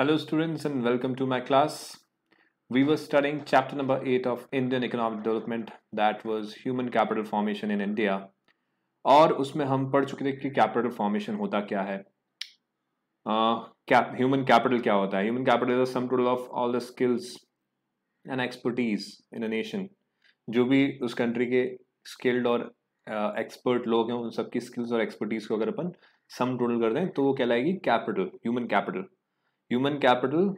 Hello students and welcome to my class we were studying chapter number eight of Indian economic development that was human capital formation in India और उसमें हम पढ़ चुके थे कि capital formation होता क्या है ह्यूमन कैपिटल क्या होता है human capital is sum total of all the skills and expertise in a nation जो भी उस कंट्री के स्किल्ड और एक्सपर्ट uh, लोग हैं उन सबकी स्किल्स और एक्सपर्टीज को अगर अपन सम टोटल कर दें तो वो कहलाएगी capital human capital human capital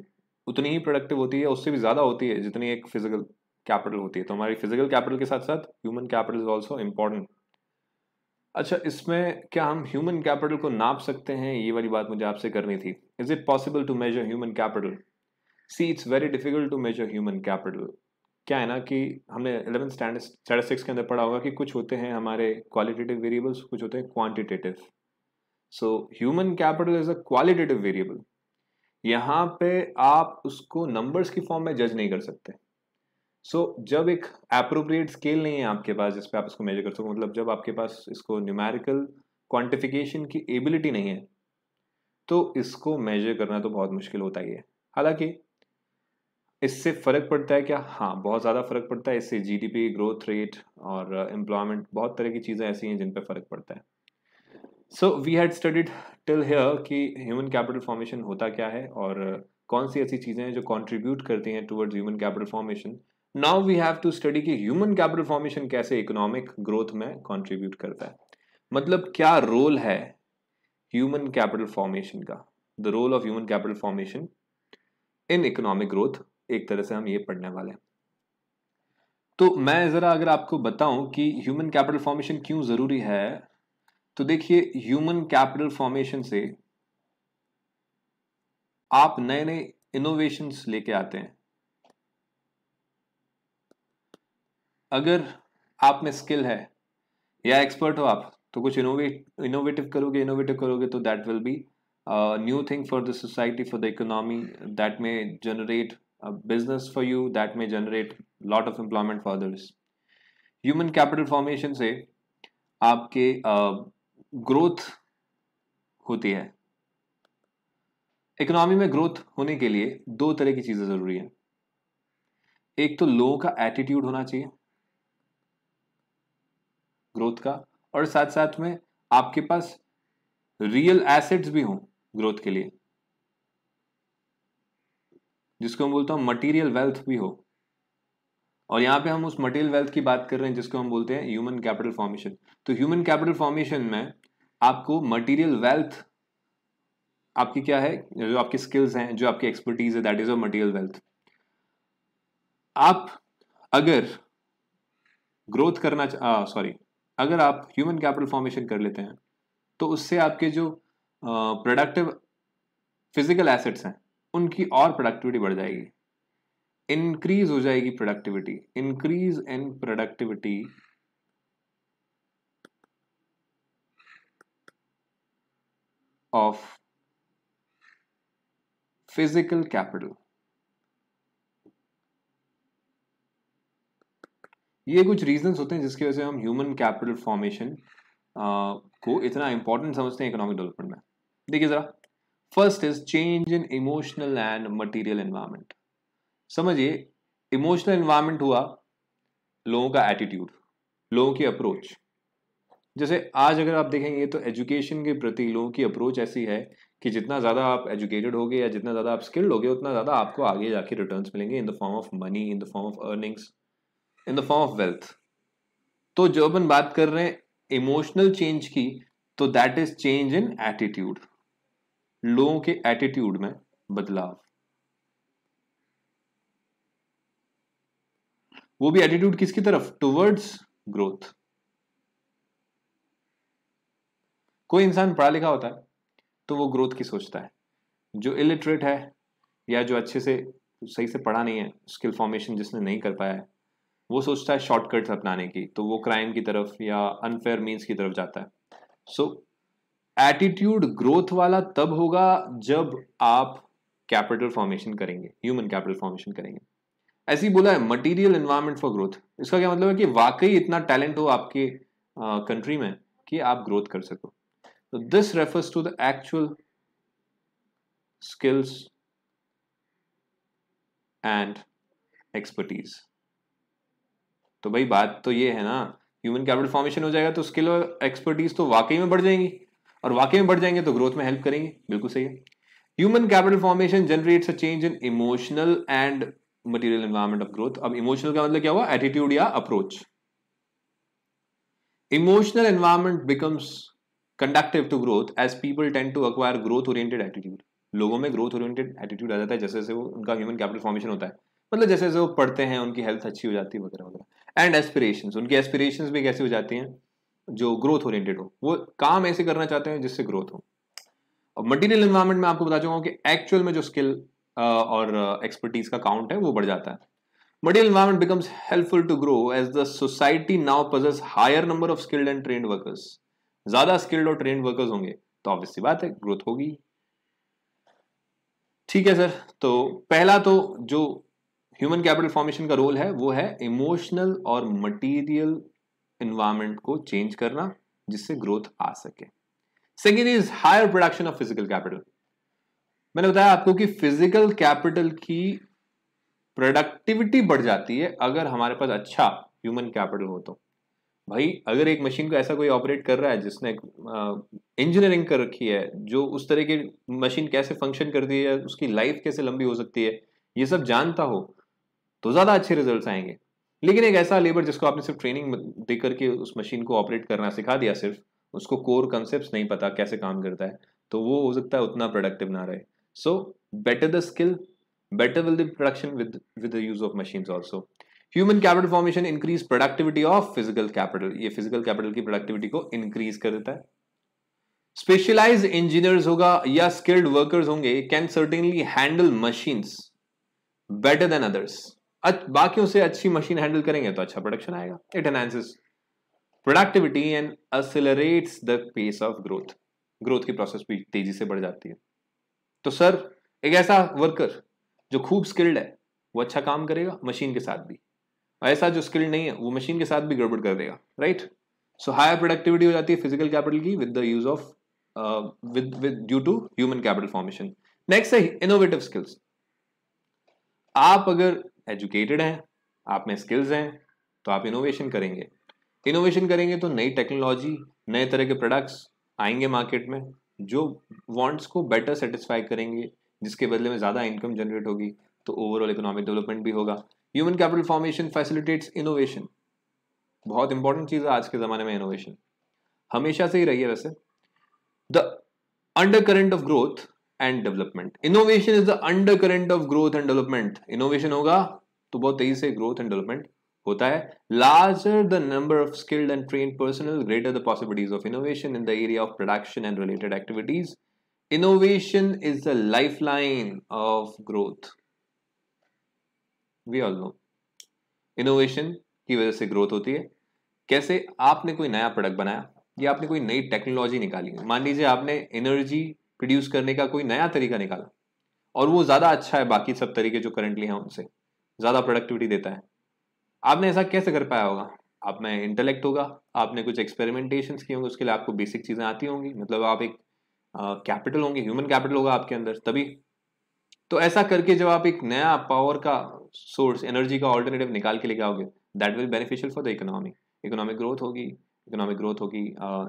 उतनी ही प्रोडक्टिव होती है उससे भी ज़्यादा होती है जितनी एक फिजिकल कैपिटल होती है तो हमारी फिजिकल कैपिटल के साथ साथ human capital is also important अच्छा इसमें क्या हम ह्यूमन कैपिटल को नाप सकते हैं ये वाली बात मुझे आपसे करनी थी is it possible to measure human capital see it's very difficult to measure human capital क्या है ना कि हमने इलेवन सिक्स के अंदर पढ़ा होगा कि कुछ होते हैं हमारे क्वालिटेटिव वेरिएबल्स कुछ होते हैं quantitative so human capital is a qualitative variable यहाँ पे आप उसको नंबर्स की फॉर्म में जज नहीं कर सकते सो so, जब एक अप्रोप्रिएट स्केल नहीं है आपके पास जिसपे आप इसको मेजर कर सको मतलब जब आपके पास इसको न्यूमेरिकल क्वांटिफिकेशन की एबिलिटी नहीं है तो इसको मेजर करना तो बहुत मुश्किल होता ही है हालांकि इससे फ़र्क पड़ता है क्या हाँ बहुत ज़्यादा फ़र्क पड़ता है इससे जीडीपी ग्रोथ रेट और एम्प्लॉयमेंट बहुत तरह की चीज़ें ऐसी हैं जिन पर फ़र्क पड़ता है so we had studied till here कि ह्यूमन कैपिटल फॉर्मेशन होता क्या है और कौन सी ऐसी चीज़ें हैं जो कंट्रीब्यूट करती हैं towards human capital formation now we have to study कि ह्यूमन कैपिटल फॉर्मेशन कैसे इकोनॉमिक ग्रोथ में कंट्रीब्यूट करता है मतलब क्या रोल है ह्यूमन कैपिटल फॉर्मेशन का the role of human capital formation in economic growth एक तरह से हम ये पढ़ने वाले हैं तो मैं ज़रा अगर आपको बताऊं कि ह्यूमन कैपिटल फॉर्मेशन क्यों ज़रूरी है तो देखिए ह्यूमन कैपिटल फॉर्मेशन से आप नए नए इनोवेशंस लेके आते हैं अगर आप में स्किल है या एक्सपर्ट हो आप तो कुछ इनोवेट इनोवेटिव करोगे इनोवेटिव करोगे तो that will be new thing for the society for the economy that may generate business for you that may generate lot of employment for others human capital formation से आपके uh, growth होती है economy में growth होने के लिए दो तरह की चीज़ें ज़रूरी है एक तो लोगों का एटीट्यूड होना चाहिए ग्रोथ का और साथ साथ में आपके पास रियल एसेट्स भी हों ग्रोथ के लिए जिसको हम बोलते हैं मटेरियल वेल्थ भी हो और यहां पे हम उस मटेरियल वेल्थ की बात कर रहे हैं जिसको हम बोलते हैं ह्यूमन कैपिटल फॉर्मेशन तो ह्यूमन कैपिटल फॉर्मेशन में आपको मटेरियल वेल्थ आपकी क्या है जो आपकी स्किल्स हैं जो आपकी एक्सपर्टीज है that is a material wealth आप अगर ग्रोथ करना सॉरी अगर आप ह्यूमन कैपिटल फॉर्मेशन कर लेते हैं तो उससे आपके जो प्रोडक्टिव फिजिकल एसेट्स हैं उनकी और प्रोडक्टिविटी बढ़ जाएगी इंक्रीज हो जाएगी productivity increase in productivity of physical capital ये कुछ रीजन होते हैं जिसकी वजह से हम ह्यूमन कैपिटल फॉर्मेशन को इतना इंपॉर्टेंट समझते हैं इकोनॉमिक डेवलपमेंट में देखिए ज़रा first is change in emotional and material environment समझिए इमोशनल इन्वायरमेंट हुआ लोगों का एटीट्यूड लोगों की अप्रोच जैसे आज अगर आप देखेंगे तो एजुकेशन के प्रति लोगों की अप्रोच ऐसी है कि जितना ज़्यादा आप एजुकेटेड होगे या जितना ज़्यादा आप स्किल्ड होगे उतना ज़्यादा आपको आगे जाके रिटर्न्स मिलेंगे in the form of money in the form of earnings in the form of wealth तो जो अपन बात कर रहे हैं इमोशनल चेंज की तो that is change in attitude लोगों के एटीट्यूड में बदलाव वो भी एटीट्यूड किसकी तरफ टुवर्ड्स ग्रोथ कोई इंसान पढ़ा लिखा होता है तो वो ग्रोथ की सोचता है जो इलिटरेट है या जो अच्छे से सही से पढ़ा नहीं है स्किल फॉर्मेशन जिसने नहीं कर पाया है वो सोचता है शॉर्टकट्स अपनाने की तो वो क्राइम की तरफ या अनफेयर मीन्स की तरफ जाता है सो एटीट्यूड ग्रोथ वाला तब होगा जब आप कैपिटल फॉर्मेशन करेंगे ह्यूमन कैपिटल फॉर्मेशन करेंगे ऐसे ही बोला है मटीरियल इन्वायरमेंट फॉर ग्रोथ इसका क्या मतलब है कि वाकई इतना टैलेंट हो आपके कंट्री में कि आप ग्रोथ कर सको So this refers to the actual skills and expertise तो भाई बात तो ये है ना ह्यूमन कैपिटल फॉर्मेशन हो जाएगा तो स्किल और एक्सपर्टीज तो वाकई में बढ़ जाएंगी और वाकई में बढ़ जाएंगे तो ग्रोथ में हेल्प करेंगे बिल्कुल सही है human capital formation generates a change in emotional and material environment of growth अब इमोशनल का मतलब क्या हुआ एटीट्यूड या approach emotional environment becomes conductive to growth as people tend to acquire growth oriented attitude लोगों में ग्रोथ ओरिएंटेड एटीट्यूड आ जाता है जैसे जैसे वो उनका ह्यूमन कैपिटल फॉर्मेशन होता है मतलब जैसे जैसे वो पढ़ते हैं उनकी हेल्थ अच्छी हो जाती है वगैरह वगैरह एंड एस्पिरेशंस उनकी एस्पिरेशंस भी कैसे हो जाती हैं जो ग्रोथ ओरिएंटेड हो वो काम ऐसे करना चाहते हैं जिससे ग्रोथ हो और मटेरियल इन्वायरमेंट में आपको बता चुका हूँ कि एक्चुअल में जो स्किल और एक्सपर्टीज का काउंट है वो बढ़ जाता है material environment becomes helpful to grow as the society now possesses higher number of skilled and trained workers ज्यादा स्किल्ड और ट्रेन वर्कर्स होंगे तो ऑब्वियस सी बात है ग्रोथ होगी ठीक है सर तो पहला तो जो ह्यूमन कैपिटल फॉर्मेशन का रोल है वो है इमोशनल और मटेरियल इन्वायरमेंट को चेंज करना जिससे ग्रोथ आ सके second is higher production of physical capital मैंने बताया आपको कि फिजिकल कैपिटल की प्रोडक्टिविटी बढ़ जाती है अगर हमारे पास अच्छा ह्यूमन कैपिटल हो तो भाई अगर एक मशीन को ऐसा कोई ऑपरेट कर रहा है जिसने इंजीनियरिंग कर रखी है जो उस तरह की मशीन कैसे फंक्शन करती है उसकी लाइफ कैसे लंबी हो सकती है ये सब जानता हो तो ज़्यादा अच्छे रिजल्ट आएंगे लेकिन एक ऐसा लेबर जिसको आपने सिर्फ ट्रेनिंग दे करके उस मशीन को ऑपरेट करना सिखा दिया सिर्फ उसको कोर कंसेप्ट नहीं पता कैसे काम करता है तो वो हो सकता है उतना प्रोडक्टिव ना रहे so better the skill better will the production with with the use of machines also human capital formation increase productivity of physical capital ये फिजिकल कैपिटल की प्रोडक्टिविटी को इंक्रीज कर देता है स्पेशलाइज इंजीनियर्स होगा या स्किल्ड वर्कर्स होंगे can certainly handle machine better than others बाकी से अच्छी मशीन हैंडल करेंगे तो अच्छा प्रोडक्शन आएगा it enhances productivity and accelerates the pace of growth growth की प्रोसेस भी तेजी से बढ़ जाती है तो सर एक ऐसा वर्कर जो खूब स्किल्ड है वो अच्छा काम करेगा मशीन के साथ भी हमारे साथ जो स्किल्ड नहीं है वो मशीन के साथ भी गड़बड़ कर देगा राइट सो हायर प्रोडक्टिविटी हो जाती है फिजिकल कैपिटल की with the use of with with due to human capital formation next है इनोवेटिव स्किल्स आप अगर एजुकेटेड हैं आप में स्किल्स हैं तो आप इनोवेशन करेंगे इनोवेशन करेंगे तो नई टेक्नोलॉजी नए तरह के प्रोडक्ट्स आएंगे मार्केट में जो वांट्स को बेटर सेटिस्फाई करेंगे जिसके बदले में ज़्यादा इनकम जनरेट होगी तो ओवरऑल इकोनॉमिक डेवलपमेंट भी होगा human capital formation facilitates innovation बहुत इंपॉर्टेंट चीज़ है आज के ज़माने में इनोवेशन हमेशा से ही रही है वैसे the undercurrent of growth and development innovation is the undercurrent of growth and development innovation होगा तो बहुत तेजी से ग्रोथ एंड डेवलपमेंट होता है larger the number of skilled and trained personnel greater the possibilities of innovation in the area of production and related activities innovation is the lifeline of growth we all know innovation की वजह से growth होती है कैसे आपने कोई नया product बनाया या आपने कोई नई टेक्नोलॉजी निकाली मान लीजिए आपने एनर्जी प्रोड्यूस करने का कोई नया तरीका निकाला और वो ज़्यादा अच्छा है बाकी सब तरीके जो करंटली हैं उनसे ज़्यादा प्रोडक्टिविटी देता है आपने ऐसा कैसे कर पाया होगा आप में इंटेलेक्ट होगा आपने कुछ एक्सपेरिमेंटेशन किए होंगे उसके लिए आपको बेसिक चीज़ें आती होंगी मतलब आप एक कैपिटल होंगे ह्यूमन कैपिटल होगा आपके अंदर तभी तो ऐसा करके जब आप एक नया पावर का सोर्स एनर्जी का ऑल्टरनेटिव निकाल के लेके आओगे that will beneficial for the economy economic growth होगी इकोनॉमिक ग्रोथ होगी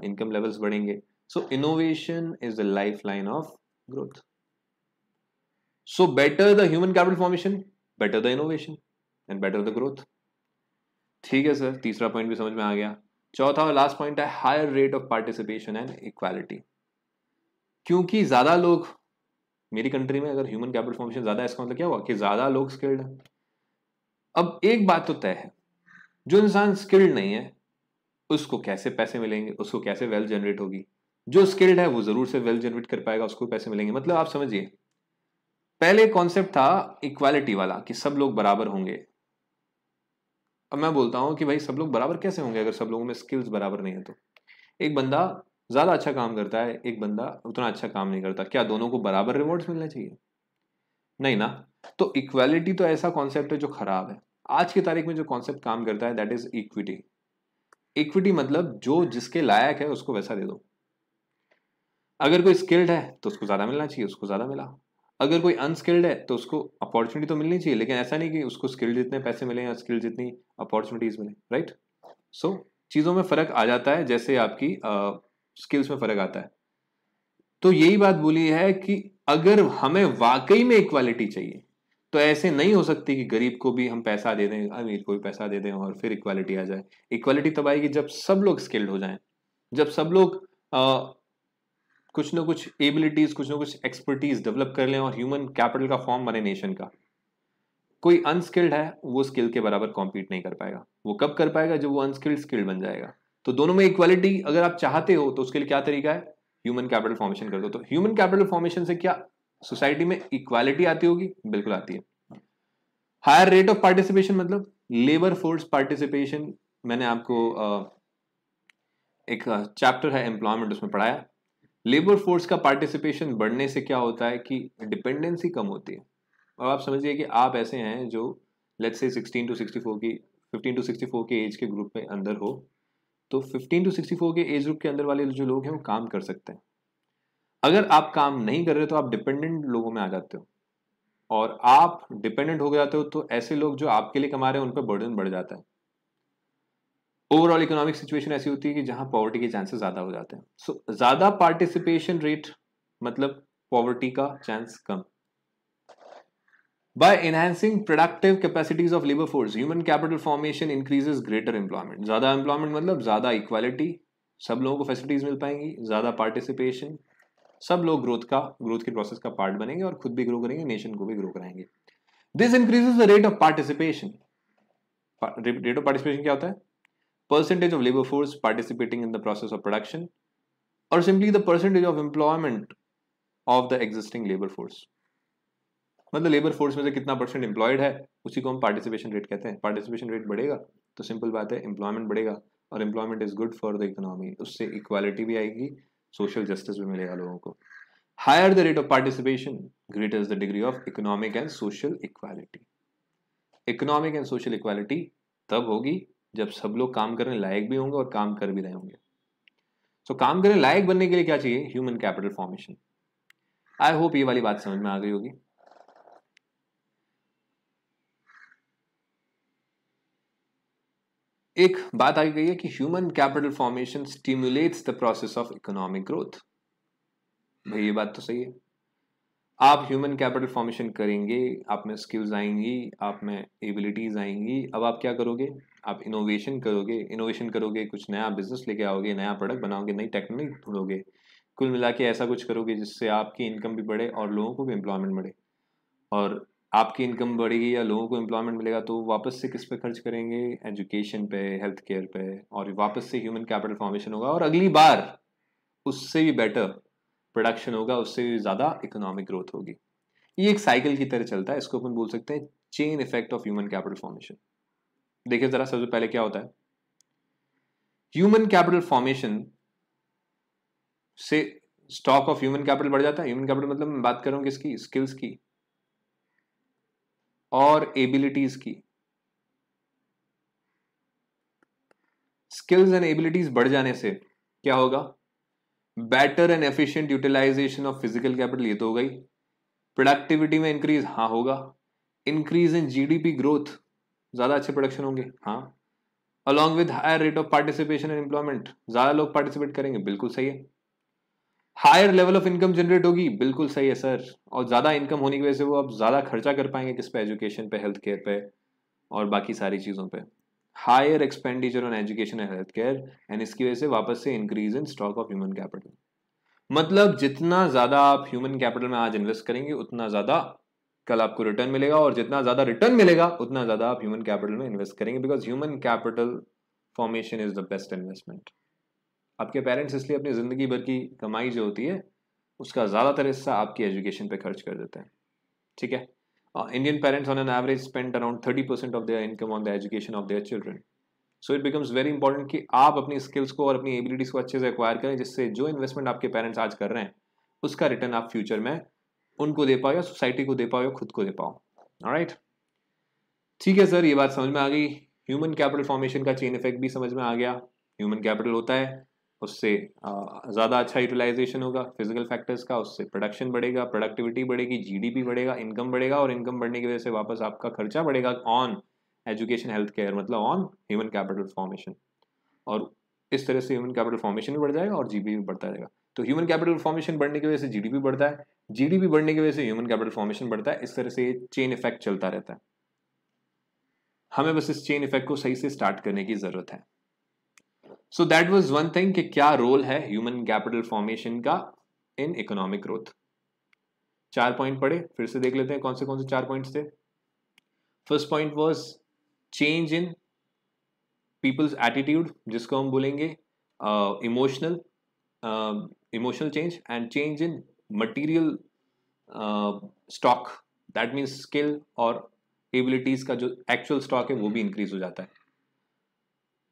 इनकम uh, लेवल्स बढ़ेंगे so innovation is the lifeline of growth so better the human capital formation better the innovation and better the growth ठीक है sir तीसरा point भी समझ में आ गया चौथा और लास्ट पॉइंट है higher rate of participation and equality क्योंकि ज़्यादा लोग मेरी कंट्री में अगर ह्यूमन कैपिटल फॉर्मेशन ज़्यादा इसका मतलब क्या हुआ कि ज़्यादा लोग स्किल्ड हैं अब एक बात तो तय है जो इंसान स्किल्ड नहीं है उसको कैसे पैसे मिलेंगे उसको कैसे वेल्थ जनरेट होगी जो स्किल्ड है वो ज़रूर से वेल्थ जनरेट कर पाएगा उसको पैसे मिलेंगे मतलब आप समझिए पहले कॉन्सेप्ट था इक्वालिटी वाला कि सब लोग बराबर होंगे अब मैं बोलता हूं कि भाई सब लोग बराबर कैसे होंगे अगर सब लोगों में स्किल्स बराबर नहीं है तो एक बंदा ज़्यादा अच्छा काम करता है एक बंदा उतना अच्छा काम नहीं करता क्या दोनों को बराबर रिवॉर्ड्स मिलने चाहिए नहीं ना तो इक्वालिटी तो ऐसा कॉन्सेप्ट है जो खराब है आज की तारीख में जो कॉन्सेप्ट काम करता है दैट इज इक्विटी इक्विटी मतलब जो जिसके लायक है उसको वैसा दे दो अगर कोई स्किल्ड है तो उसको ज़्यादा मिलना चाहिए उसको ज़्यादा मिला अगर कोई अनस्किल्ड है तो उसको अपॉर्चुनिटी तो मिलनी चाहिए लेकिन ऐसा नहीं कि उसको स्किल्ड जितने पैसे मिले या स्किल्ड जितनी अपॉर्चुनिटीज़ मिले राइट सो so, चीज़ों में फ़र्क आ जाता है जैसे आपकी स्किल्स में फर्क आता है तो यही बात बोली है कि अगर हमें वाकई में इक्वालिटी चाहिए तो ऐसे नहीं हो सकती कि गरीब को भी हम पैसा दे दें अमीर को भी पैसा दे दें और फिर इक्वालिटी आ जाए इक्वालिटी तब आएगी जब सब लोग स्किल्ड हो जाएं जब सब लोग आ, कुछ ना कुछ एबिलिटीज कुछ ना कुछ एक्सपर्टीज डेवलप कर लें और ह्यूमन कैपिटल का फॉर्म बने नेशन का कोई अनस्किल्ड है वो स्किल के बराबर कॉम्पीट नहीं कर पाएगा वो कब कर पाएगा जब वो अनस्किल्ड स्किल्ड बन जाएगा तो दोनों में इक्वालिटी अगर आप चाहते हो तो उसके लिए क्या तरीका है ह्यूमन कैपिटल फॉर्मेशन कर दो तो ह्यूमन कैपिटल फॉर्मेशन से क्या सोसाइटी में इक्वालिटी आती होगी बिल्कुल आती है हायर रेट ऑफ पार्टिसिपेशन मतलब लेबर फोर्स पार्टिसिपेशन मैंने आपको एक चैप्टर है एम्प्लॉयमेंट उसमें पढ़ाया लेबर फोर्स का पार्टिसिपेशन बढ़ने से क्या होता है कि डिपेंडेंसी कम होती है और आप समझिए कि आप ऐसे हैं जो लेट्स से 16 टू 64 की 15 टू 64 के एज के ग्रुप में अंदर हो तो 15 टू 64 के एज ग्रुप के अंदर वाले जो लोग हैं वो काम कर सकते हैं अगर आप काम नहीं कर रहे तो आप डिपेंडेंट लोगों में आ जाते हो और आप डिपेंडेंट हो जाते हो तो ऐसे लोग जो आपके लिए कमा रहे हैं उन पर बर्डन बढ़ जाता है ओवरऑल इकोनॉमिक सिचुएशन ऐसी होती है कि जहाँ पॉवर्टी के चांसेस ज़्यादा हो जाते हैं सो so, ज़्यादा पार्टिसिपेशन रेट मतलब पॉवर्टी का चांस कम by enhancing productive capacities of labour force human capital formation increases greater employment ज़्यादा एम्प्लॉयमेंट मतलब ज़्यादा इक्वालिटी सब लोगों को फैसिलिटीज मिल पाएंगी ज़्यादा पार्टिसिपेशन सब लोग ग्रोथ का ग्रोथ के प्रोसेस का पार्ट बनेंगे और खुद भी ग्रो करेंगे नेशन को भी ग्रो कराएंगे this increases the rate of participation rate of participation क्या होता है percentage of labour force participating in the process of production और simply the percentage of employment of the existing labour force मतलब labour force में से कितना percent employed है उसी को हम पार्टिसिपेशन रेट कहते हैं पार्टिसिपेशन रेट बढ़ेगा तो सिंपल बात है एम्प्लॉयमेंट बढ़ेगा और employment is good for the economy उससे इक्वालिटी भी आएगी सोशल जस्टिस भी मिलेगा लोगों को higher the rate of participation greater is the degree of economic and social equality economic and social equality तब होगी जब सब लोग काम करने लायक भी होंगे और काम कर भी रहे होंगे सो so, काम करने लायक बनने के लिए क्या चाहिए human capital formation I hope ये वाली बात समझ में आ गई होगी एक बात आ गई है कि human capital formation stimulates the process of economic growth भाई ये बात तो सही है आप ह्यूमन कैपिटल फॉर्मेशन करेंगे आप में स्किल्स आएंगी आप में एबिलिटीज आएंगी अब आप क्या करोगे आप इनोवेशन करोगे इनोवेशन करोगे कुछ नया बिजनेस लेके आओगे नया प्रोडक्ट बनाओगे नई टेक्नोलॉजी ढूंढोगे कुल मिला के ऐसा कुछ करोगे जिससे आपकी इनकम भी बढ़े और लोगों को भी एम्प्लॉयमेंट बढ़े और आपकी इनकम बढ़ेगी या लोगों को एम्प्लॉयमेंट मिलेगा तो वापस से किस पे खर्च करेंगे एजुकेशन पे हेल्थ केयर पे और वापस से ह्यूमन कैपिटल फॉर्मेशन होगा और अगली बार उससे भी बेटर प्रोडक्शन होगा उससे भी ज़्यादा इकोनॉमिक ग्रोथ होगी ये एक साइकिल की तरह चलता है इसको अपन बोल सकते हैं chain effect of human capital formation देखिए ज़रा सबसे पहले क्या होता है ह्यूमन कैपिटल फॉर्मेशन से स्टॉक ऑफ ह्यूमन कैपिटल बढ़ जाता है ह्यूमन कैपिटल मतलब मैं बात कर रहा हूँ किसकी स्किल्स की और एबिलिटीज की स्किल्स एंड एबिलिटीज बढ़ जाने से क्या होगा better and efficient utilisation of physical capital ये तो हो गई प्रोडक्टिविटी में इंक्रीज हाँ होगा इंक्रीज इन जीडीपी ग्रोथ ज़्यादा अच्छे प्रोडक्शन होंगे हाँ along with higher rate of participation and employment ज़्यादा लोग पार्टिसिपेट करेंगे बिल्कुल सही है higher level of income generate होगी बिल्कुल सही है सर और ज़्यादा इनकम होने की वजह से वो अब ज़्यादा खर्चा कर पाएंगे किस पे एजुकेशन पे हेल्थ केयर पे और बाकी सारी चीज़ों पे higher expenditure on education and health care and इसकी वजह से वापस से increase in stock of human capital मतलब जितना ज़्यादा आप ह्यूमन कैपिटल में आज इन्वेस्ट करेंगे उतना ज़्यादा कल आपको रिटर्न मिलेगा और जितना ज़्यादा रिटर्न मिलेगा उतना ज़्यादा आप ह्यूमन कैपिटल में इन्वेस्ट करेंगे because human capital formation is the best investment आपके पेरेंट्स इसलिए अपनी ज़िंदगी भर की कमाई जो होती है उसका ज़्यादातर हिस्सा आपकी एजुकेशन पे खर्च कर देते हैं ठीक है Indian parents on an average spend around thirty percent of their income on the education of their children so it becomes very important कि आप अपनी स्किल्स को और अपनी एबिलिटीज़ को अच्छे से एक्वायर करें जिससे जो इन्वेस्टमेंट आपके पेरेंट्स आज कर रहे हैं उसका रिटर्न आप फ्यूचर में उनको दे पाओ या सोसाइटी को दे पाओ या खुद को दे पाओ राइट ठीक है सर ये बात समझ में आ गई ह्यूमन कैपिटल फॉर्मेशन का चेन इफेक्ट भी समझ में आ गया ह्यूमन कैपिटल होता है उससे ज़्यादा अच्छा यूटिलाइजेशन होगा फिजिकल फैक्टर्स का उससे प्रोडक्शन बढ़ेगा प्रोडक्टिविटी बढ़ेगी जीडीपी बढ़ेगा इनकम बढ़ेगा और इनकम बढ़ने की वजह से वापस आपका खर्चा बढ़ेगा ऑन एजुकेशन हेल्थ केयर मतलब ऑन ह्यूमन कैपिटल फॉर्मेशन और इस तरह से ह्यूमन कैपिटल फॉर्मेशन भी बढ़ जाएगा और जी भी बढ़ता जाएगा तो ह्यूमन कैपिटल फॉर्मेशन बढ़ने की वजह से जी बढ़ता है जी बढ़ने की वजह से ह्यूमन कैपिटल फॉर्मेशन बढ़ता है इस तरह से चेन इफेक्ट चलता रहता है हमें बस इस चेन इफेक्ट को सही से स्टार्ट करने की ज़रूरत है so that was one thing क्या रोल है ह्यूमन कैपिटल फॉर्मेशन का इन इकोनॉमिक ग्रोथ चार पॉइंट पढ़े फिर से देख लेते हैं कौन से कौन से चार पॉइंट्स थे first point was change in people's attitude जिसको हम बोलेंगे emotional emotional change and change in material stock that means skill और एबिलिटीज का जो एक्चुअल स्टॉक है वो भी इंक्रीज हो जाता है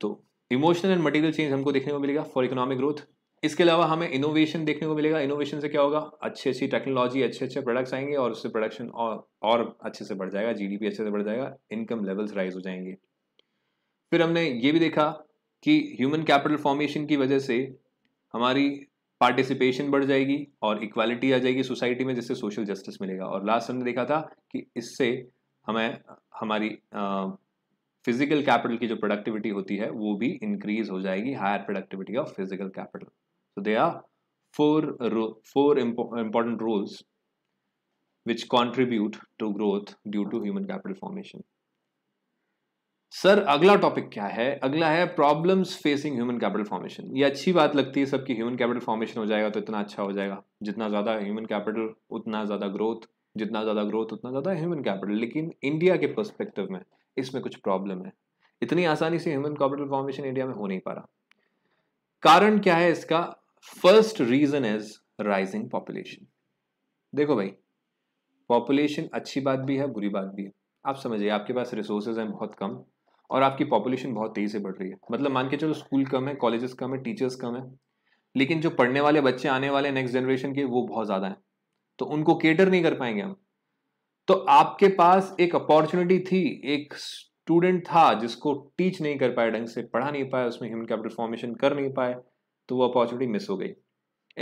तो इमोशनल एंड मटेरियल चेंज हमको देखने को मिलेगा फॉर इकोनॉमिक ग्रोथ इसके अलावा हमें इनोवेशन देखने को मिलेगा इनोवेशन से क्या होगा अच्छी अच्छी टेक्नोलॉजी अच्छे अच्छे प्रोडक्ट्स आएंगे और उससे प्रोडक्शन और और अच्छे से बढ़ जाएगा जीडीपी अच्छे से बढ़ जाएगा इनकम लेवल्स राइज हो जाएंगे फिर हमने ये भी देखा कि ह्यूमन कैपिटल फॉर्मेशन की वजह से हमारी पार्टिसिपेशन बढ़ जाएगी और इक्वालिटी आ जाएगी सोसाइटी में जिससे सोशल जस्टिस मिलेगा और लास्ट हमने देखा था कि इससे हमें हमारी फिजिकल कैपिटल की जो प्रोडक्टिविटी होती है वो भी इंक्रीज हो जाएगी higher productivity of physical capital so they are four four important roles which contribute to growth due to human capital formation sir अगला टॉपिक क्या है अगला है problems facing human capital formation ये अच्छी बात लगती है सबकी ह्यूमन कैपिटल फॉर्मेशन हो जाएगा तो इतना अच्छा हो जाएगा जितना ज़्यादा ह्यूमन कैपिटल उतना ज़्यादा ग्रोथ जितना ज़्यादा ग्रोथ उतना ज़्यादा ह्यूमन कैपिटल लेकिन इंडिया के पर्सपेक्टिव में इसमें कुछ प्रॉब्लम है इतनी आसानी से ह्यूमन कॉपिटल फॉर्मेशन इंडिया में हो नहीं पा रहा कारण क्या है इसका first reason is rising population देखो भाई पॉपुलेशन अच्छी बात भी है बुरी बात भी है आप समझिए आपके पास रिसोर्सेज हैं बहुत कम और आपकी पॉपुलेशन बहुत तेज़ी से बढ़ रही है मतलब मान के चलो स्कूल कम है कॉलेजेस कम है टीचर्स कम है लेकिन जो पढ़ने वाले बच्चे आने वाले नेक्स्ट जनरेशन के वो बहुत ज़्यादा हैं तो उनको केटर नहीं कर पाएंगे हम तो आपके पास एक अपॉर्चुनिटी थी एक स्टूडेंट था जिसको टीच नहीं कर पाया ढंग से पढ़ा नहीं पाया उसमें ह्यूमन कैपिटल फॉर्मेशन कर नहीं पाए तो वो अपॉर्चुनिटी मिस हो गई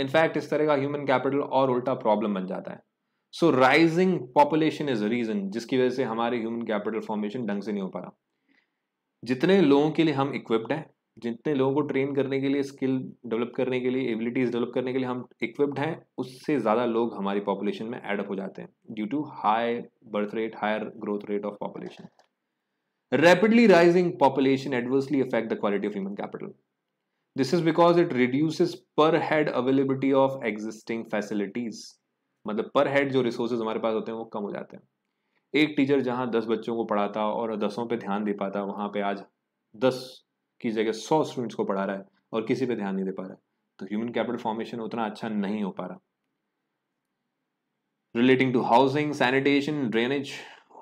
इनफैक्ट इस तरह का ह्यूमन कैपिटल और उल्टा प्रॉब्लम बन जाता है so rising population is reason जिसकी वजह से हमारे ह्यूमन कैपिटल फॉर्मेशन ढंग से नहीं हो पा रहा जितने लोगों के लिए हम इक्विप्ड हैं जितने लोगों को ट्रेन करने के लिए स्किल डेवलप करने के लिए एबिलिटीज़ डेवलप करने के लिए हम इक्विप्ड हैं उससे ज़्यादा लोग हमारी पॉपुलेशन में एडअप हो जाते हैं due to high birth rate higher growth rate of population rapidly rising population adversely affect the quality of human capital this is because it reduces per head availability of existing facilities मतलब per head जो resources हमारे पास होते हैं वो कम हो जाते हैं एक टीचर जहाँ दस बच्चों को पढ़ाता और दसों पे ध्यान दे पाता वहाँ पे आज दस की जगह सौ स्टूडेंट्स को पढ़ा रहा है और किसी पर ध्यान नहीं दे पा रहा है तो ह्यूमन कैपिटल फॉर्मेशन उतना अच्छा नहीं हो पा रहा relating to housing sanitation drainage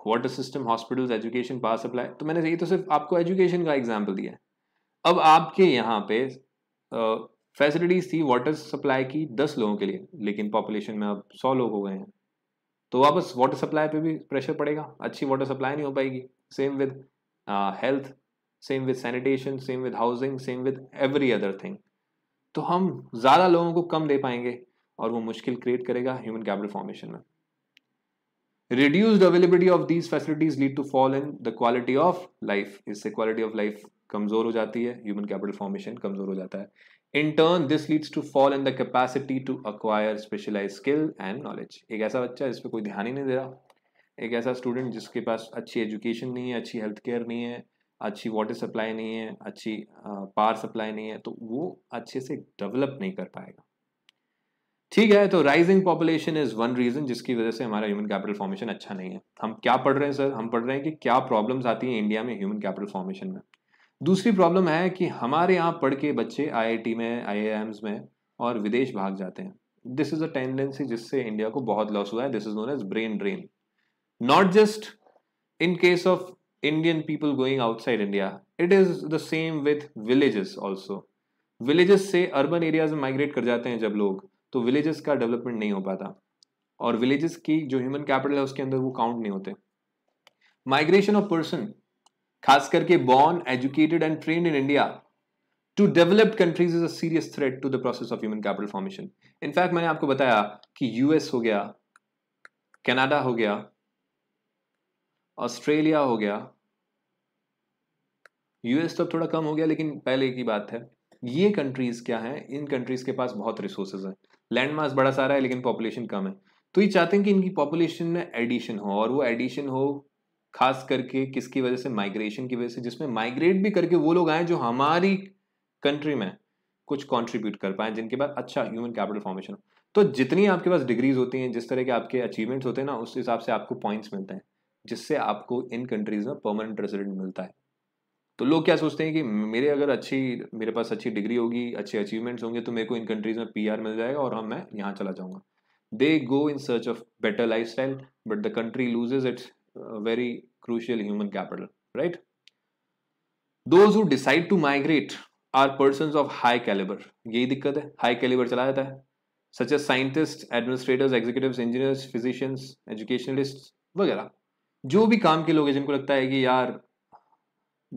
water system hospital education power supply तो मैंने ये तो सिर्फ आपको एजुकेशन का एग्जाम्पल दिया है अब आपके यहाँ पे फैसिलिटीज थी वाटर सप्लाई की दस लोगों के लिए लेकिन पॉपुलेशन में अब सौ लोग हो गए हैं तो वापस वाटर सप्लाई पे भी प्रेशर पड़ेगा अच्छी वाटर सप्लाई नहीं हो पाएगी same with health same with sanitation same with housing same with every other thing तो हम ज़्यादा लोगों को कम दे पाएंगे और वो मुश्किल क्रिएट करेगा ह्यूमन कैपिटल फॉर्मेशन में reduced availability of these facilities lead to fall in the quality of life इससे क्वालिटी ऑफ लाइफ कमजोर हो जाती है ह्यूमन कैपिटल फॉर्मेशन कमजोर हो जाता है in turn this leads to fall in the capacity to acquire specialise skill and knowledge एक ऐसा बच्चा जिस पर कोई ध्यान ही नहीं दे रहा एक ऐसा स्टूडेंट जिसके पास अच्छी एजुकेशन नहीं है अच्छी हेल्थ केयर नहीं है अच्छी वाटर सप्लाई नहीं है अच्छी पावर सप्लाई नहीं है तो वो अच्छे से डेवलप नहीं कर पाएगा ठीक है तो rising population is one reason जिसकी वजह से हमारा ह्यूमन कैपिटल फॉर्मेशन अच्छा नहीं है हम क्या पढ़ रहे हैं सर हम पढ़ रहे हैं कि क्या प्रॉब्लम्स आती हैं इंडिया में ह्यूमन कैपिटल फॉर्मेशन में दूसरी प्रॉब्लम है कि हमारे यहाँ पढ़ के बच्चे आई में आई में और विदेश भाग जाते हैं दिस इज अ टेंडेंसी जिससे इंडिया को बहुत लॉस हुआ है this is known as brain drain not just in case of Indian people going outside India. It is the same with villages also. villages से अर्बन areas में migrate कर जाते हैं जब लोग तो विलेजेस का डेवलपमेंट नहीं हो पाता और विलेजेस की जो ह्यूमन कैपिटल है उसके अंदर वो काउंट नहीं होते माइग्रेशन ऑफ पर्सन खास करके born educated and train in India to developed countries is a serious threat to the process of human capital formation in fact मैंने आपको बताया कि यूएस हो गया कनाडा हो गया ऑस्ट्रेलिया हो गया यूएस तो अब थोड़ा कम हो गया लेकिन पहले की बात है ये कंट्रीज़ क्या है इन कंट्रीज़ के पास बहुत रिसोर्सेज हैं लैंड मार्क्स बड़ा सारा है लेकिन पॉपुलेशन कम है तो ये चाहते हैं कि इनकी पॉपुलेशन में एडिशन हो और वो एडिशन हो खास करके किसकी वजह से माइग्रेशन की वजह से जिसमें माइग्रेट भी करके वो लोग आए जो हमारी कंट्री में कुछ कंट्रीब्यूट कर पाए जिनके पास अच्छा ह्यूमन कैपिटल फॉर्मेशन हो तो जितनी आपके पास डिग्रीज होती हैं जिस तरह के आपके अचीवमेंट्स होते हैं ना उस हिसाब से आपको पॉइंट्स मिलते हैं जिससे आपको इन कंट्रीज में परमानेंट रेजिडेंट मिलता है तो लोग क्या सोचते हैं कि मेरे अगर अच्छी मेरे पास अच्छी डिग्री होगी अच्छे अचीवमेंट्स होंगे तो मेरे को इन कंट्रीज में पी मिल जाएगा और हम मैं यहाँ चला जाऊँगा they go in search of better life style but the country loses it's very crucial human capital right those who decide to migrate are person of high calibre यही दिक्कत है हाई कैलिबर चला जाता है such as scientist administrators executive engineers physicians educationalist वगैरह जो भी काम के लोग हैं जिनको लगता है कि यार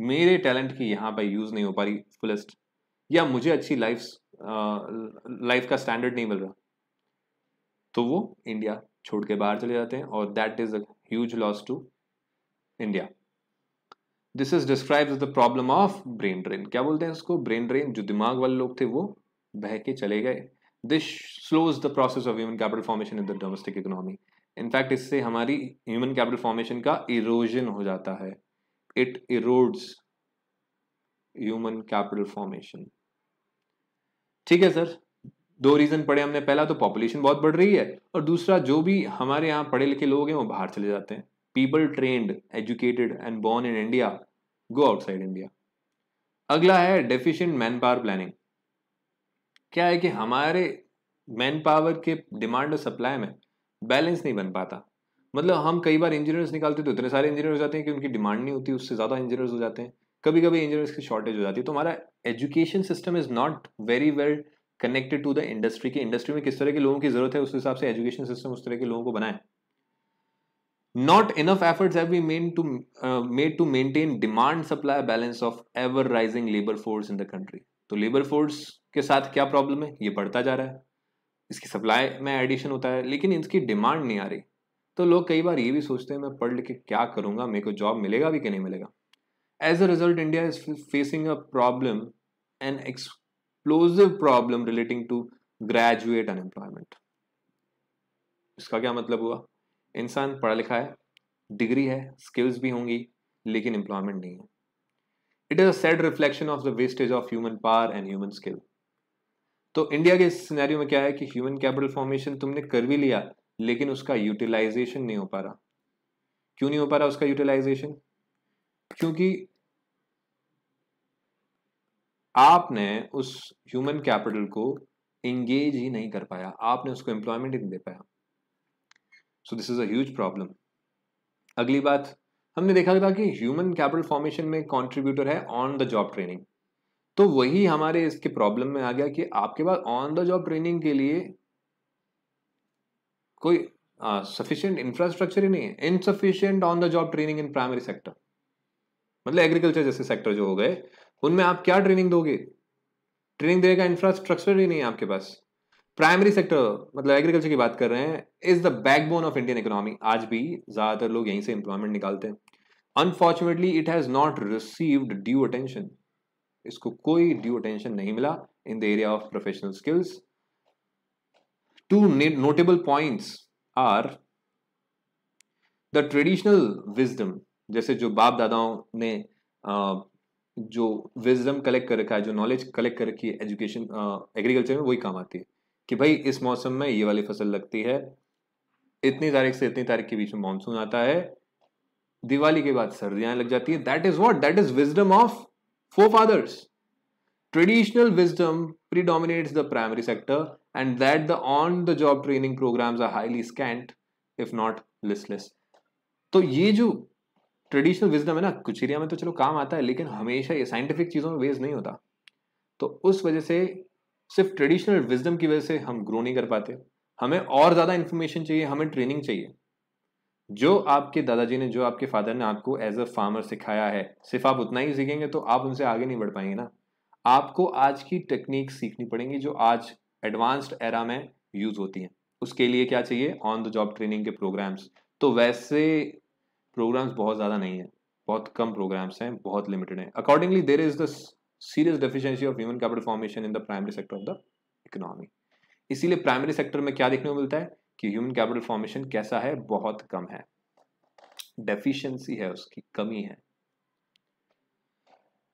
मेरे टैलेंट की यहाँ पर यूज़ नहीं हो पा रही फुलेस्ट या मुझे अच्छी लाइफ लाइफ का स्टैंडर्ड नहीं मिल रहा तो वो इंडिया छोड़ के बाहर चले जाते हैं और that is a huge loss to India this is describes the problem of brain drain क्या बोलते हैं उसको ब्रेन ड्रेन जो दिमाग वाले लोग थे वो बह के चले गए this slows the process of human capital formation in the domestic economy in fact इससे हमारी ह्यूमन कैपिटल फॉर्मेशन का इरोजन हो जाता है it erodes human capital formation ठीक है सर दो रीजन पढ़े हमने पहला तो पॉपुलेशन बहुत बढ़ रही है और दूसरा जो भी हमारे यहाँ पढ़े लिखे लोग हैं वो बाहर चले जाते हैं people trained educated and born in India go outside India अगला है डेफिशिएंट मैन पावर प्लानिंग क्या है कि हमारे मैन पावर के डिमांड और सप्लाई में बैलेंस नहीं बन पाता मतलब हम कई बार इंजीनियर्स निकालते तो इतने सारे इंजीनियर हो जाते हैं कि उनकी डिमांड नहीं होती उससे ज़्यादा इंजीनियर्स हो जाते हैं कभी कभी इंजीनियर्स की शॉर्टेज हो जाती है तो हमारा education system is not very well connected to the industry की इंडस्ट्री में किस तरह के लोगों की जरूरत है उस हिसाब से एजुकेशन सिस्टम उस तरह के लोगों को बनाए not enough efforts have been made to made to maintain demand supply balance of ever rising labour force in the country तो लेबर फोर्स के साथ क्या प्रॉब्लम है ये बढ़ता जा रहा है इसकी सप्लाई में एडिशन होता है लेकिन इसकी डिमांड नहीं आ रही तो लोग कई बार ये भी सोचते हैं मैं पढ़ लिख के क्या करूँगा मेरे को जॉब मिलेगा भी कि नहीं मिलेगा as a result India is facing a problem an explosive problem relating to graduate unemployment इसका क्या मतलब हुआ इंसान पढ़ा लिखा है डिग्री है स्किल्स भी होंगी लेकिन एम्प्लॉयमेंट नहीं है it is a sad reflection of the wastage of human power and human skill तो इंडिया के सिनेरियो में क्या है कि ह्यूमन कैपिटल फॉर्मेशन तुमने कर भी लिया लेकिन उसका यूटिलाइजेशन नहीं हो पा रहा क्यों नहीं हो पा रहा उसका यूटिलाइजेशन क्योंकि आपने उस ह्यूमन कैपिटल को एंगेज ही नहीं कर पाया आपने उसको एम्प्लॉयमेंट ही नहीं दे पाया so this is a problem अगली बात हमने देखा था कि ह्यूमन कैपिटल फॉर्मेशन में कॉन्ट्रीब्यूटर है ऑन द जॉब ट्रेनिंग तो वही हमारे इसके प्रॉब्लम में आ गया कि आपके पास ऑन द जॉब ट्रेनिंग के लिए कोई सफिशियंट हाँ, इंफ्रास्ट्रक्चर ही नहीं है insufficient on the job training in primary sector मतलब एग्रीकल्चर जैसे सेक्टर जो हो गए उनमें आप क्या ट्रेनिंग दोगे ट्रेनिंग देने का इंफ्रास्ट्रक्चर ही नहीं है आपके पास प्राइमरी सेक्टर मतलब एग्रीकल्चर की बात कर रहे हैं is the backbone of Indian economy आज भी ज्यादातर लोग यहीं से इंप्लॉयमेंट निकालते हैं unfortunately it has not received due attention इसको कोई ड्यू अटेंशन नहीं मिला in the area of professional skills Two notable points are the traditional wisdom जैसे जो बाप दादाओं ने जो विजडम कलेक्ट कर रखा है जो नॉलेज कलेक्ट कर रखी है एजुकेशन एग्रीकल्चर में वही काम आती है कि भाई इस मौसम में ये वाली फसल लगती है इतनी तारीख से इतनी तारीख के बीच में मानसून आता है दिवाली के बाद सर्दियां लग जाती है that is what that is wisdom of forefathers traditional wisdom predominates the primary sector and that the on the job training programs are highly scant if not listless तो ये जो ट्रेडिशनल विजडम है ना कुछ area में तो चलो काम आता है लेकिन हमेशा ये साइंटिफिक चीज़ों में बेस नहीं होता तो उस वजह से सिर्फ ट्रेडिशनल विजडम की वजह से हम ग्रो नहीं कर पाते हमें और ज़्यादा इन्फॉर्मेशन चाहिए हमें ट्रेनिंग चाहिए जो आपके दादाजी ने जो आपके फादर ने आपको एज अ फार्मर सिखाया है सिर्फ आप उतना ही सीखेंगे तो आप उनसे आगे नहीं बढ़ पाएंगे ना आपको आज की टेक्निक सीखनी पड़ेगी जो आज एडवांस्ड एरा में यूज होती हैं उसके लिए क्या चाहिए ऑन द जॉब ट्रेनिंग के प्रोग्राम्स तो वैसे प्रोग्राम्स बहुत ज़्यादा नहीं है बहुत कम प्रोग्राम्स हैं बहुत लिमिटेड हैं accordingly there is the serious deficiency of human capital formation in the primary sector of the economy इसीलिए प्राइमरी सेक्टर में क्या देखने को मिलता है कि ह्यूमन कैपिटल फॉर्मेशन कैसा है बहुत कम है डेफिशिएंसी है उसकी कमी है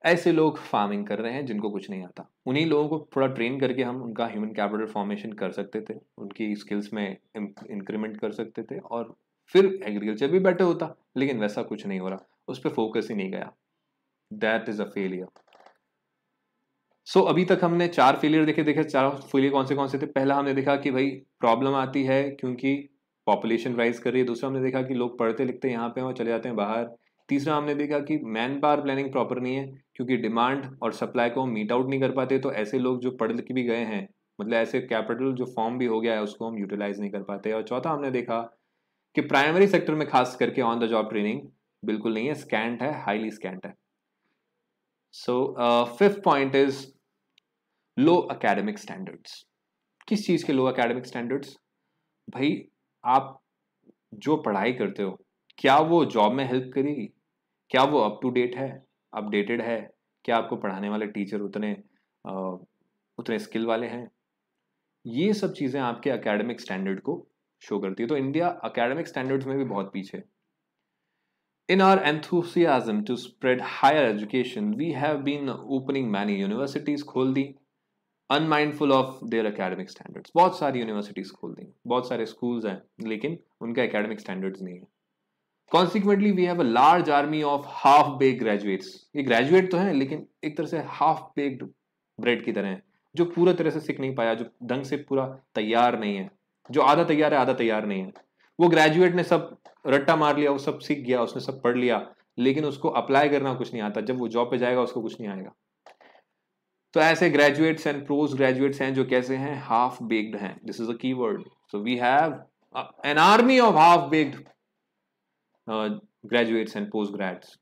ऐसे लोग फार्मिंग कर रहे हैं जिनको कुछ नहीं आता उन्हीं लोगों को थोड़ा ट्रेन करके हम उनका ह्यूमन कैपिटल फॉर्मेशन कर सकते थे उनकी स्किल्स में इंक्रीमेंट कर सकते थे और फिर एग्रीकल्चर भी बेटर होता लेकिन वैसा कुछ नहीं हो रहा उस पर फोकस ही नहीं गया that is a failure so अभी तक हमने चार फेलियर देखे देखे चार फेलियर कौन से कौन से थे पहला हमने देखा कि भाई प्रॉब्लम आती है क्योंकि पॉपुलेशन राइज कर रही है दूसरा हमने देखा कि लोग पढ़ते लिखते यहाँ पे हैं और चले जाते हैं बाहर तीसरा हमने देखा कि मैन पावर प्लानिंग प्रॉपर नहीं है क्योंकि डिमांड और सप्लाई को मीट आउट नहीं कर पाते तो ऐसे लोग जो पढ़ लिख भी गए हैं मतलब ऐसे कैपिटल जो फॉर्म भी हो गया है उसको हम यूटिलाइज नहीं कर पाते और चौथा हमने देखा कि प्राइमरी सेक्टर में खास करके ऑन द जॉब ट्रेनिंग बिल्कुल नहीं है स्कैंट है हाईली स्कैंट है so fifth point is low academic standards किस चीज़ के लो अकेडमिक स्टैंडर्ड्स भाई आप जो पढ़ाई करते हो क्या वो जॉब में हेल्प करेगी क्या वो अप टू डेट है अपडेटेड है क्या आपको पढ़ाने वाले टीचर उतने उतने स्किल वाले हैं ये सब चीज़ें आपके अकेडमिक स्टैंडर्ड को शो करती है तो इंडिया अकेडमिक स्टैंडर्ड्स में भी बहुत पीछे in our enthusiasm to spread higher education we have been opening many universities खोल दी unmindful of their academic standards बहुत सारी यूनिवर्सिटीज खोल दी बहुत सारे स्कूल्स हैं लेकिन उनके अकेडमिक स्टैंडर्ड्स नहीं है consequently we have a large army of half bake graduates ये ग्रेजुएट तो हैं लेकिन एक तरह से हाफ बेक्ड ब्रेड की तरह हैं जो पूरा तरह से सीख नहीं पाया जो ढंग से पूरा तैयार नहीं है जो आधा तैयार है आधा तैयार नहीं है वो ग्रेजुएट ने सब रट्टा मार लिया वो सब सीख गया उसने सब पढ़ लिया लेकिन उसको अप्लाई करना कुछ नहीं आता जब वो जॉब पे जाएगा उसको कुछ नहीं आएगा तो ऐसे ग्रेजुएट्स एंड प्रोज ग्रेजुएट्स हैं जो कैसे हैं हाफ बेक्ड हैं this is a key word so we have an army of half baked graduates and post grads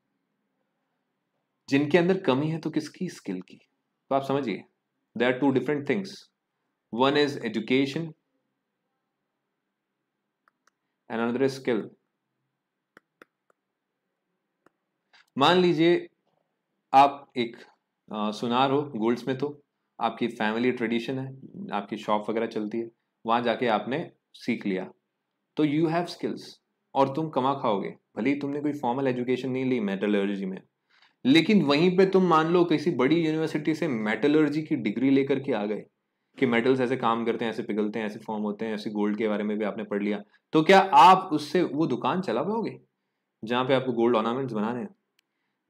जिनके अंदर कमी है तो किसकी स्किल की तो आप समझिए they are two different things one is education and another is skill मान लीजिए आप एक आ, uh, सुनार हो गोल्ड में तो आपकी फैमिली ट्रेडिशन है आपकी शॉप वगैरह चलती है वहां जाके आपने सीख लिया तो यू हैव स्किल्स और तुम कमा खाओगे भले ही तुमने कोई फॉर्मल एजुकेशन नहीं ली मेटलर्जी में लेकिन वहीं पे तुम मान लो किसी बड़ी यूनिवर्सिटी से मेटलर्जी की डिग्री लेकर के आ गए कि मेटल्स ऐसे काम करते हैं ऐसे पिघलते हैं ऐसे फॉर्म होते हैं ऐसे गोल्ड के बारे में भी आपने पढ़ लिया तो क्या आप उससे वो दुकान चला पाओगे जहाँ पे आपको गोल्ड ऑर्नामेंट्स बनाने हैं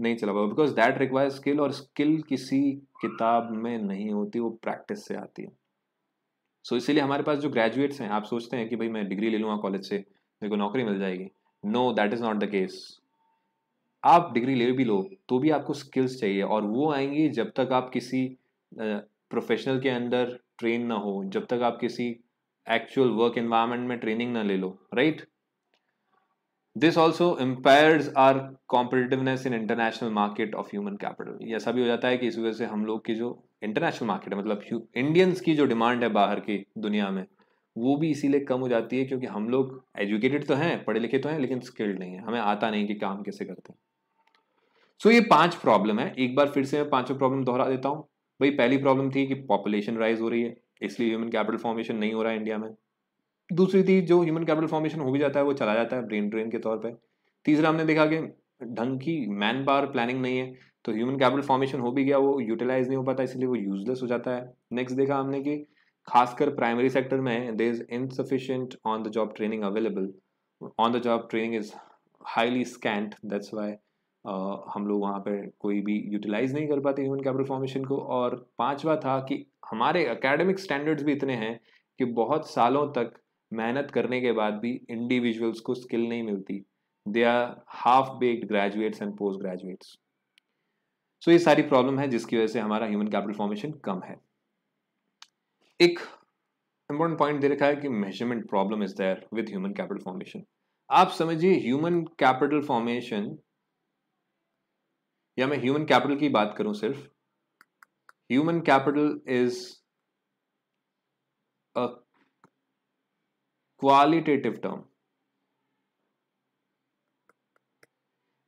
नहीं चला पाओगे बिकॉज दैट रिक्वायर स्किल और स्किल किसी किताब में नहीं होती वो प्रैक्टिस से आती है सो so, इसीलिए हमारे पास जो ग्रेजुएट्स हैं आप सोचते हैं कि भाई मैं डिग्री ले लूँगा कॉलेज से मेरे को नौकरी मिल जाएगी no that is not the case आप डिग्री ले भी लो तो भी आपको स्किल्स चाहिए और वो आएंगी जब तक आप किसी प्रोफेशनल के अंदर ट्रेन ना हो जब तक आप किसी एक्चुअल वर्क एनवायरमेंट में ट्रेनिंग ना ले लो right this also impairs our competitiveness in international market of human capital ऐसा भी हो जाता है कि इस वजह से हम लोग की जो इंटरनेशनल मार्केट है मतलब इंडियंस की जो डिमांड है बाहर की दुनिया में वो भी इसीलिए कम हो जाती है क्योंकि हम लोग एजुकेटेड तो हैं पढ़े लिखे तो हैं लेकिन स्किल्ड नहीं है हमें आता नहीं कि काम कैसे करते हैं सो so, ये पांच प्रॉब्लम है एक बार फिर से मैं पांचों प्रॉब्लम दोहरा देता हूँ भाई पहली प्रॉब्लम थी कि पॉपुलेशन राइज हो रही है इसलिए ह्यूमन कैपिटल फॉर्मेशन नहीं हो रहा है इंडिया में दूसरी थी जो ह्यूमन कैपिटल फॉर्मेशन हो भी जाता है वो चला जाता है ब्रेन ड्रेन के तौर पर तीसरा हमने देखा कि ढंग की मैन पावर प्लानिंग नहीं है तो ह्यूमन कैपिटल फॉर्मेशन हो भी गया वो यूटिलाइज नहीं हो पाता इसलिए वो यूजलेस हो जाता है नेक्स्ट देखा हमने कि खासकर प्राइमरी सेक्टर में there is insufficient on the job training available on the job training is highly scant that's why हम लोग वहाँ पर कोई भी यूटिलाइज नहीं कर पाते ह्यूमन कैपिटल फॉर्मेशन को और पांचवा था कि हमारे अकेडमिक स्टैंडर्ड्स भी इतने हैं कि बहुत सालों तक मेहनत करने के बाद भी इंडिविजुअल्स को स्किल नहीं मिलती they are half baked graduates and post graduates so ये सारी प्रॉब्लम है जिसकी वजह से हमारा ह्यूमन कैपिटल फॉर्मेशन कम है एक इंपॉर्टेंट पॉइंट दे रखा है कि measurement problem is there with human capital formation आप समझिए ह्यूमन कैपिटल फॉर्मेशन या मैं ह्यूमन कैपिटल की बात करूं सिर्फ human capital is a qualitative term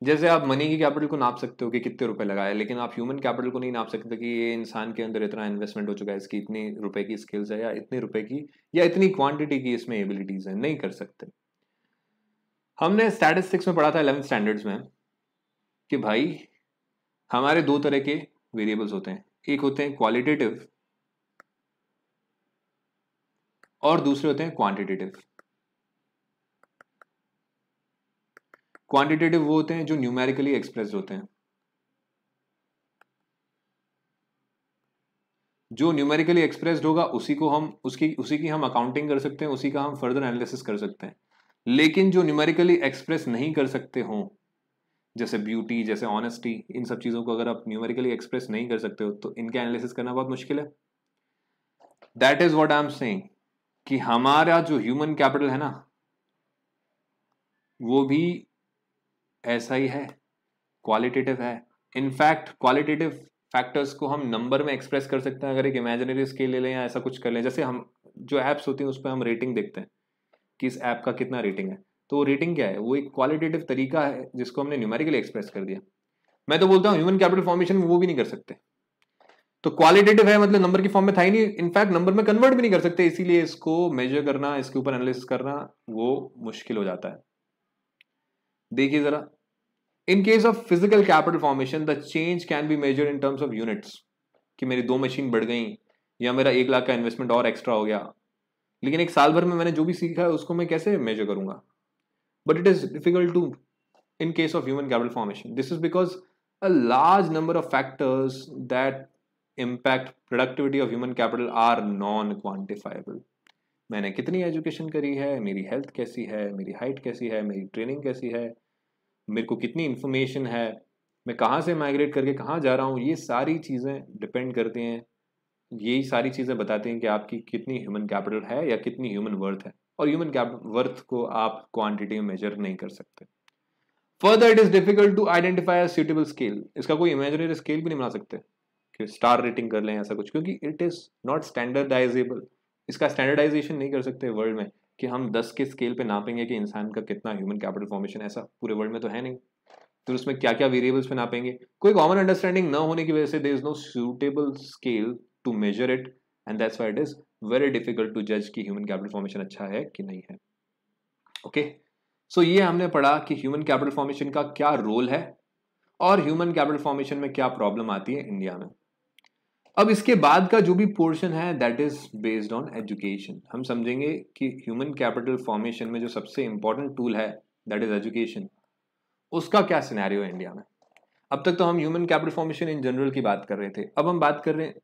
जैसे आप मनी की कैपिटल को नाप सकते हो कि कितने रुपए लगाए लेकिन आप ह्यूमन कैपिटल को नहीं नाप सकते कि ये इंसान के अंदर इतना इन्वेस्टमेंट हो चुका है इसकी इतनी रुपए की स्किल्स है या इतने रुपए की या इतनी क्वांटिटी की इसमें एबिलिटीज है नहीं कर सकते हमने स्टैटिस्टिक्स में पढ़ा था इलेवन स्टैंडर्ड्स में कि भाई हमारे दो तरह के वेरिएबल्स होते हैं एक होते हैं क्वालिटेटिव और दूसरे होते हैं क्वांटिटेटिव क्वांटिटेटिव वो होते हैं जो न्यूमेरिकली एक्सप्रेस होते हैं जो न्यूमेरिकली एक्सप्रेस्ड होगा उसी को हम उसकी उसी की हम अकाउंटिंग कर सकते हैं उसी का हम फर्दर एनालिसिस कर सकते हैं लेकिन जो न्यूमेरिकली एक्सप्रेस नहीं कर सकते हो जैसे ब्यूटी जैसे ऑनेस्टी इन सब चीज़ों को अगर आप न्यूमेरिकली एक्सप्रेस नहीं कर सकते हो तो इनके एनालिसिस करना बहुत मुश्किल है that is what I am saying कि हमारा जो ह्यूमन कैपिटल है ना वो भी ऐसा ही है क्वालिटेटिव है इनफैक्ट क्वालिटेटिव फैक्टर्स को हम नंबर में एक्सप्रेस कर सकते हैं अगर एक इमेजिनरी स्केल ले लें या ऐसा कुछ कर लें जैसे हम जो ऐप्स होती हैं उस पर हम रेटिंग देखते हैं कि इस ऐप का कितना रेटिंग है तो वो रेटिंग क्या है वो एक क्वालिटेटिव तरीका है जिसको हमने न्यूमेरिकली एक्सप्रेस कर दिया मैं तो बोलता हूँ ह्यूमन कैपिटल फॉर्मेशन वो भी नहीं कर सकते तो क्वालिटेटिव है मतलब नंबर की फॉर्म में था ही नहीं इनफैक्ट नंबर में कन्वर्ट भी नहीं कर सकते इसीलिए इसको मेजर करना इसके ऊपर एनालिसिस करना वो मुश्किल हो जाता है देखिए जरा in case of physical capital formation the change can be measure in terms of units कि मेरी दो मशीन बढ़ गई या मेरा एक लाख का इन्वेस्टमेंट और एक्स्ट्रा हो गया लेकिन एक साल भर में मैंने जो भी सीखा है उसको मैं कैसे मेजर करूंगा but it is difficult to in case of human capital formation this is because a large number of factors that impact productivity of human capital are non quantifiable मैंने कितनी एजुकेशन करी है मेरी हेल्थ कैसी है मेरी height कैसी है मेरी ट्रेनिंग कैसी है मेरे को कितनी इन्फॉर्मेशन है मैं कहाँ से माइग्रेट करके कहाँ जा रहा हूँ ये सारी चीज़ें डिपेंड करते हैं यही सारी चीज़ें बताते हैं कि आपकी कितनी ह्यूमन कैपिटल है या कितनी ह्यूमन वर्थ है और ह्यूमन वर्थ को आप क्वांटिटी में मेजर नहीं कर सकते further it is difficult to identify suitable scale इसका कोई इमेजिनरी स्केल भी नहीं बना सकते कि स्टार रेटिंग कर लें ऐसा कुछ क्योंकि इट इज नॉट स्टैंडर्डाइजेबल इसका स्टैंडर्डाइजेशन नहीं कर सकते वर्ल्ड में कि हम दस के स्केल पे नापेंगे कि इंसान का कितना ह्यूमन कैपिटल फॉर्मेशन ऐसा पूरे वर्ल्ड में तो है नहीं तो उसमें क्या क्या वेरिएबल्स पे नापेंगे कोई कॉमन अंडरस्टैंडिंग न होने की वजह से there is no suitable scale to measure it and that's why it is very difficult to जज कि ह्यूमन कैपिटल फॉर्मेशन अच्छा है कि नहीं है ओके सो ये हमने पढ़ा कि ह्यूमन कैपिटल फॉर्मेशन का क्या रोल है और ह्यूमन कैपिटल फॉर्मेशन में क्या प्रॉब्लम आती है इंडिया में अब इसके बाद का जो भी पोर्शन है that is based on education हम समझेंगे कि ह्यूमन कैपिटल फॉर्मेशन में जो सबसे इंपॉर्टेंट टूल है दैट इज एजुकेशन उसका क्या सिनेरियो है इंडिया में अब तक तो हम human capital formation in general की बात कर रहे थे अब हम बात कर रहे हैं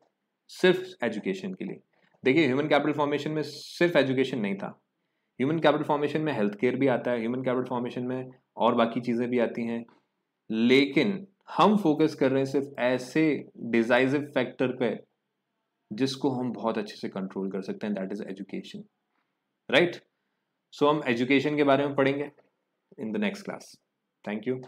सिर्फ एजुकेशन के लिए देखिए ह्यूमन कैपिटल फॉर्मेशन में सिर्फ एजुकेशन नहीं था ह्यूमन कैपिटल फॉर्मेशन में हेल्थ केयर भी आता है ह्यूमन कैपिटल फॉर्मेशन में और बाकी चीज़ें भी आती हैं लेकिन हम फोकस कर रहे हैं सिर्फ ऐसे डिजाइजिव फैक्टर पे जिसको हम बहुत अच्छे से कंट्रोल कर सकते हैं that is education right so हम एजुकेशन के बारे में पढ़ेंगे in the next class thank you